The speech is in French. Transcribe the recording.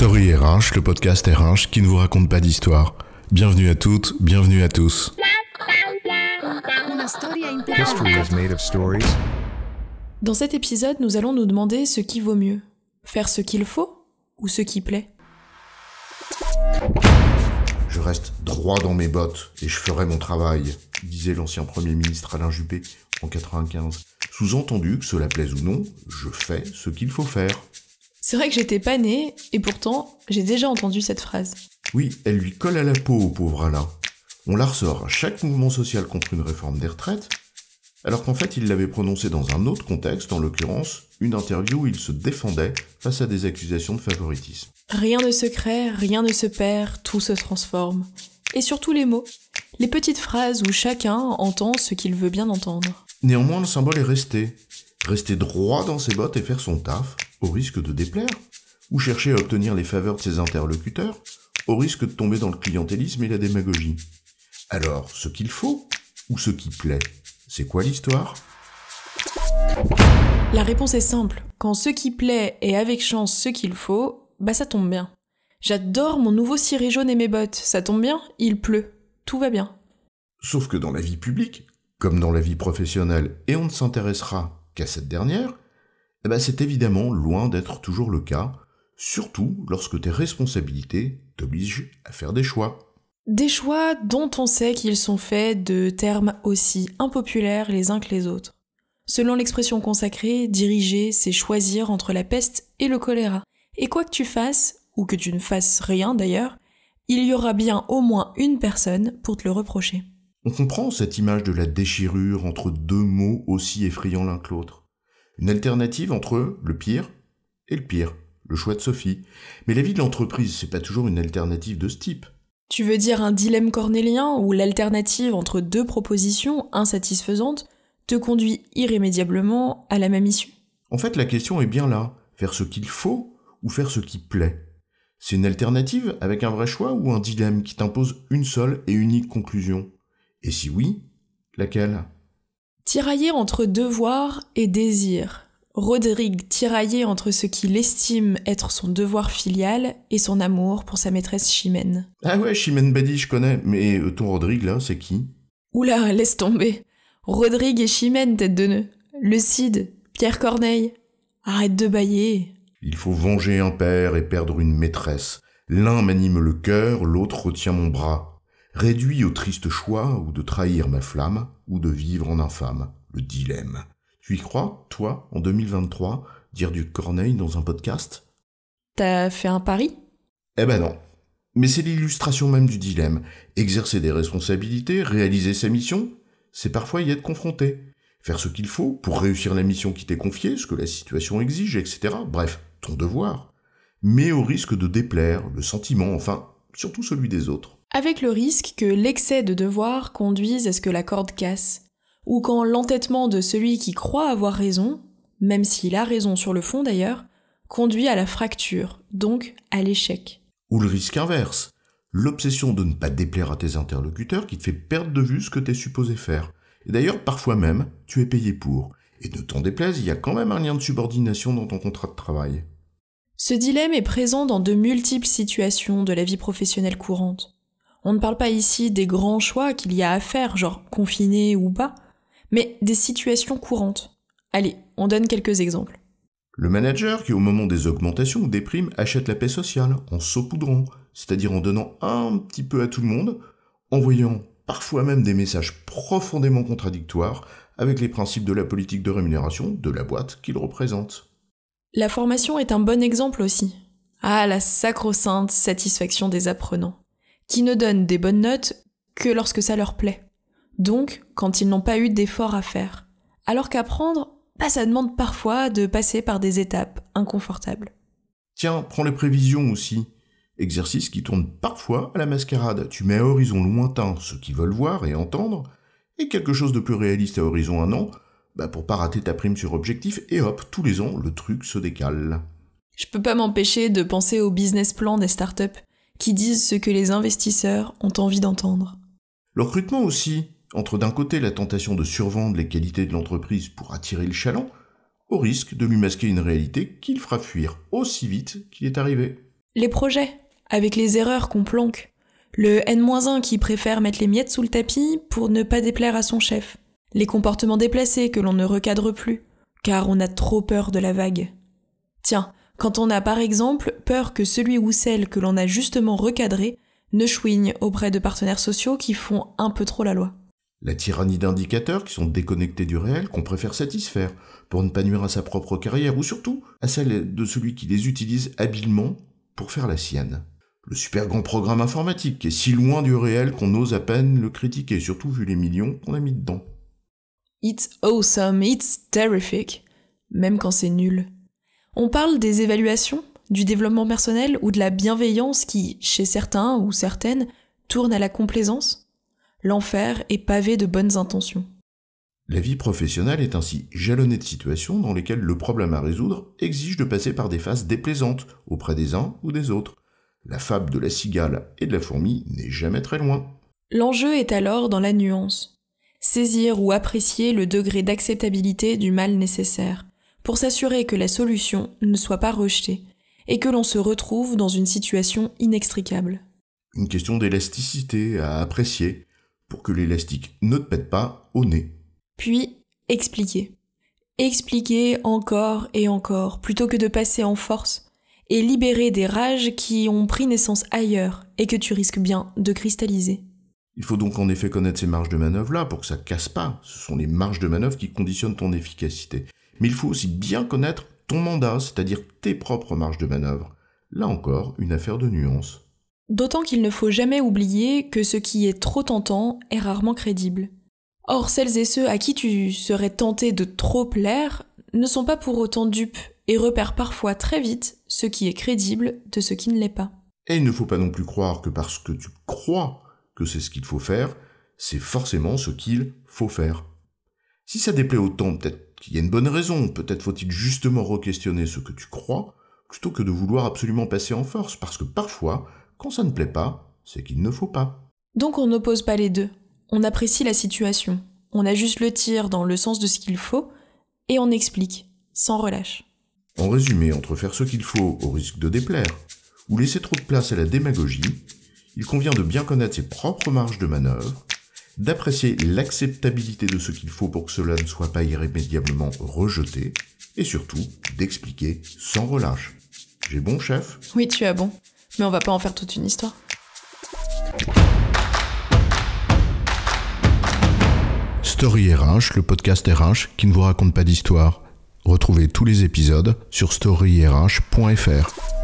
Story RH, le podcast RH qui ne vous raconte pas d'histoire. Bienvenue à toutes, bienvenue à tous. Dans cet épisode, nous allons nous demander ce qui vaut mieux. Faire ce qu'il faut ou ce qui plaît Je reste droit dans mes bottes et je ferai mon travail, disait l'ancien Premier ministre Alain Juppé en 1995. Sous-entendu que cela plaise ou non, je fais ce qu'il faut faire. C'est vrai que j'étais pas née, et pourtant, j'ai déjà entendu cette phrase. Oui, elle lui colle à la peau au pauvre Alain. On la ressort à chaque mouvement social contre une réforme des retraites, alors qu'en fait il l'avait prononcée dans un autre contexte, en l'occurrence une interview où il se défendait face à des accusations de favoritisme. Rien ne se crée, rien ne se perd, tout se transforme. Et surtout les mots, les petites phrases où chacun entend ce qu'il veut bien entendre. Néanmoins, le symbole est resté. Rester droit dans ses bottes et faire son taf, au risque de déplaire, ou chercher à obtenir les faveurs de ses interlocuteurs, au risque de tomber dans le clientélisme et la démagogie. Alors, ce qu'il faut, ou ce qui plaît, c'est quoi l'histoire La réponse est simple. Quand ce qui plaît est avec chance ce qu'il faut, bah ça tombe bien. J'adore mon nouveau ciré jaune et mes bottes, ça tombe bien, il pleut, tout va bien. Sauf que dans la vie publique, comme dans la vie professionnelle, et on ne s'intéressera qu'à cette dernière, eh ben, c'est évidemment loin d'être toujours le cas, surtout lorsque tes responsabilités t'obligent à faire des choix. Des choix dont on sait qu'ils sont faits de termes aussi impopulaires les uns que les autres. Selon l'expression consacrée, diriger, c'est choisir entre la peste et le choléra. Et quoi que tu fasses, ou que tu ne fasses rien d'ailleurs, il y aura bien au moins une personne pour te le reprocher. On comprend cette image de la déchirure entre deux mots aussi effrayants l'un que l'autre. Une alternative entre le pire et le pire, le choix de Sophie. Mais la vie de l'entreprise, c'est pas toujours une alternative de ce type. Tu veux dire un dilemme cornélien où l'alternative entre deux propositions insatisfaisantes te conduit irrémédiablement à la même issue En fait, la question est bien là. Faire ce qu'il faut ou faire ce qui plaît C'est une alternative avec un vrai choix ou un dilemme qui t'impose une seule et unique conclusion Et si oui, laquelle Tiraillé entre devoir et désir, Rodrigue tiraillé entre ce qu'il estime être son devoir filial et son amour pour sa maîtresse Chimène. Ah ouais, Chimène Badi, je connais, mais euh, ton Rodrigue là, c'est qui Oula, laisse tomber. Rodrigue et Chimène, tête de nœud. Le Cid, Pierre Corneille. Arrête de bailler. Il faut venger un père et perdre une maîtresse. L'un m'anime le cœur, l'autre retient mon bras réduit au triste choix ou de trahir ma flamme ou de vivre en infâme, le dilemme. Tu y crois, toi, en 2023, dire du Corneille dans un podcast T'as fait un pari Eh ben non. Mais c'est l'illustration même du dilemme. Exercer des responsabilités, réaliser sa mission, c'est parfois y être confronté. Faire ce qu'il faut pour réussir la mission qui t'est confiée, ce que la situation exige, etc. Bref, ton devoir. Mais au risque de déplaire, le sentiment, enfin, surtout celui des autres avec le risque que l'excès de devoir conduise à ce que la corde casse, ou quand l'entêtement de celui qui croit avoir raison, même s'il a raison sur le fond d'ailleurs, conduit à la fracture, donc à l'échec. Ou le risque inverse, l'obsession de ne pas déplaire à tes interlocuteurs qui te fait perdre de vue ce que tu es supposé faire. Et d'ailleurs, parfois même, tu es payé pour. Et de t'en déplaise, il y a quand même un lien de subordination dans ton contrat de travail. Ce dilemme est présent dans de multiples situations de la vie professionnelle courante. On ne parle pas ici des grands choix qu'il y a à faire, genre confiné ou pas, mais des situations courantes. Allez, on donne quelques exemples. Le manager qui, au moment des augmentations ou des primes, achète la paix sociale en saupoudrant, c'est-à-dire en donnant un petit peu à tout le monde, en voyant parfois même des messages profondément contradictoires avec les principes de la politique de rémunération de la boîte qu'il représente. La formation est un bon exemple aussi. Ah, la sacro-sainte satisfaction des apprenants qui ne donnent des bonnes notes que lorsque ça leur plaît. Donc, quand ils n'ont pas eu d'efforts à faire. Alors qu'apprendre, bah, ça demande parfois de passer par des étapes inconfortables. Tiens, prends les prévisions aussi. Exercice qui tourne parfois à la mascarade. Tu mets à horizon lointain ceux qui veulent voir et entendre, et quelque chose de plus réaliste à horizon un an, bah pour pas rater ta prime sur objectif, et hop, tous les ans, le truc se décale. Je peux pas m'empêcher de penser au business plan des startups qui disent ce que les investisseurs ont envie d'entendre. Le recrutement aussi, entre d'un côté la tentation de survendre les qualités de l'entreprise pour attirer le chaland, au risque de lui masquer une réalité qu'il fera fuir aussi vite qu'il est arrivé. Les projets, avec les erreurs qu'on planque. Le N-1 qui préfère mettre les miettes sous le tapis pour ne pas déplaire à son chef. Les comportements déplacés que l'on ne recadre plus, car on a trop peur de la vague. Tiens, quand on a par exemple peur que celui ou celle que l'on a justement recadré ne chouigne auprès de partenaires sociaux qui font un peu trop la loi. La tyrannie d'indicateurs qui sont déconnectés du réel qu'on préfère satisfaire pour ne pas nuire à sa propre carrière ou surtout à celle de celui qui les utilise habilement pour faire la sienne. Le super grand programme informatique qui est si loin du réel qu'on ose à peine le critiquer, surtout vu les millions qu'on a mis dedans. It's awesome, it's terrific, même quand c'est nul. On parle des évaluations, du développement personnel ou de la bienveillance qui, chez certains ou certaines, tourne à la complaisance. L'enfer est pavé de bonnes intentions. La vie professionnelle est ainsi jalonnée de situations dans lesquelles le problème à résoudre exige de passer par des phases déplaisantes auprès des uns ou des autres. La fable de la cigale et de la fourmi n'est jamais très loin. L'enjeu est alors dans la nuance. Saisir ou apprécier le degré d'acceptabilité du mal nécessaire pour s'assurer que la solution ne soit pas rejetée et que l'on se retrouve dans une situation inextricable. Une question d'élasticité à apprécier pour que l'élastique ne te pète pas au nez. Puis, expliquer. Expliquer encore et encore, plutôt que de passer en force, et libérer des rages qui ont pris naissance ailleurs et que tu risques bien de cristalliser. Il faut donc en effet connaître ces marges de manœuvre-là pour que ça casse pas. Ce sont les marges de manœuvre qui conditionnent ton efficacité. Mais il faut aussi bien connaître ton mandat, c'est-à-dire tes propres marges de manœuvre. Là encore, une affaire de nuance. D'autant qu'il ne faut jamais oublier que ce qui est trop tentant est rarement crédible. Or, celles et ceux à qui tu serais tenté de trop plaire ne sont pas pour autant dupes et repèrent parfois très vite ce qui est crédible de ce qui ne l'est pas. Et il ne faut pas non plus croire que parce que tu crois que c'est ce qu'il faut faire, c'est forcément ce qu'il faut faire. Si ça déplaît autant peut-être qu'il y a une bonne raison, peut-être faut-il justement re-questionner ce que tu crois, plutôt que de vouloir absolument passer en force, parce que parfois, quand ça ne plaît pas, c'est qu'il ne faut pas. Donc on n'oppose pas les deux, on apprécie la situation, on ajuste le tir dans le sens de ce qu'il faut, et on explique, sans relâche. En résumé, entre faire ce qu'il faut au risque de déplaire, ou laisser trop de place à la démagogie, il convient de bien connaître ses propres marges de manœuvre, d'apprécier l'acceptabilité de ce qu'il faut pour que cela ne soit pas irrémédiablement rejeté, et surtout d'expliquer sans relâche. J'ai bon, chef Oui, tu as bon, mais on va pas en faire toute une histoire. Story RH, le podcast RH qui ne vous raconte pas d'histoire. Retrouvez tous les épisodes sur storyrh.fr.